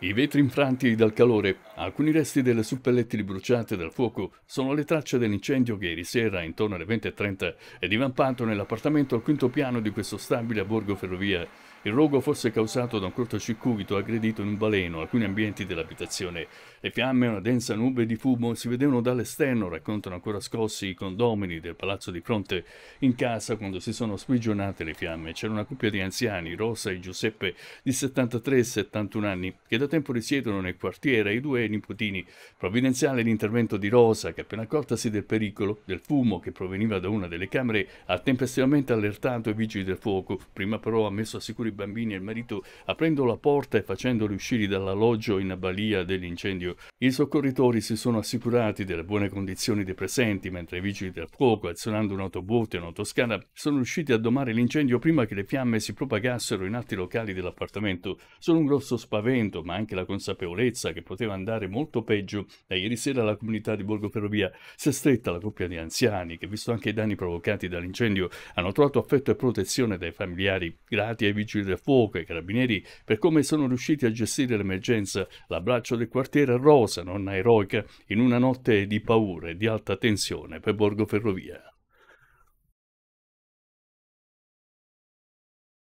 I vetri infranti dal calore, alcuni resti delle suppellettili bruciate dal fuoco sono le tracce dell'incendio che ieri sera, intorno alle 20.30, è divampato nell'appartamento al quinto piano di questo stabile a Borgo Ferrovia il rogo fosse causato da un cortocircuito aggredito in un baleno, alcuni ambienti dell'abitazione. Le fiamme e una densa nube di fumo si vedevano dall'esterno, raccontano ancora scossi i condomini del palazzo di fronte. In casa, quando si sono sprigionate le fiamme, c'era una coppia di anziani, Rosa e Giuseppe, di 73 e 71 anni, che da tempo risiedono nel quartiere, i due nipotini. Provvidenziale l'intervento di Rosa, che appena accortasi del pericolo, del fumo che proveniva da una delle camere, ha tempestivamente allertato i vigili del fuoco, prima però ha messo a sicuro i bambini e il marito aprendo la porta e facendoli uscire dall'alloggio in balia dell'incendio. I soccorritori si sono assicurati delle buone condizioni dei presenti, mentre i vigili del fuoco, azionando un autobotte e un'autoscala, sono riusciti a domare l'incendio prima che le fiamme si propagassero in altri locali dell'appartamento. Solo un grosso spavento, ma anche la consapevolezza che poteva andare molto peggio. Da ieri sera la comunità di Borgo Ferrovia si è stretta alla coppia di anziani che, visto anche i danni provocati dall'incendio, hanno trovato affetto e protezione dai familiari, grati ai vigili vigili del fuoco, e i carabinieri, per come sono riusciti a gestire l'emergenza, l'abbraccio del quartiere rosa, nonna eroica, in una notte di paura e di alta tensione per Borgo Ferrovia.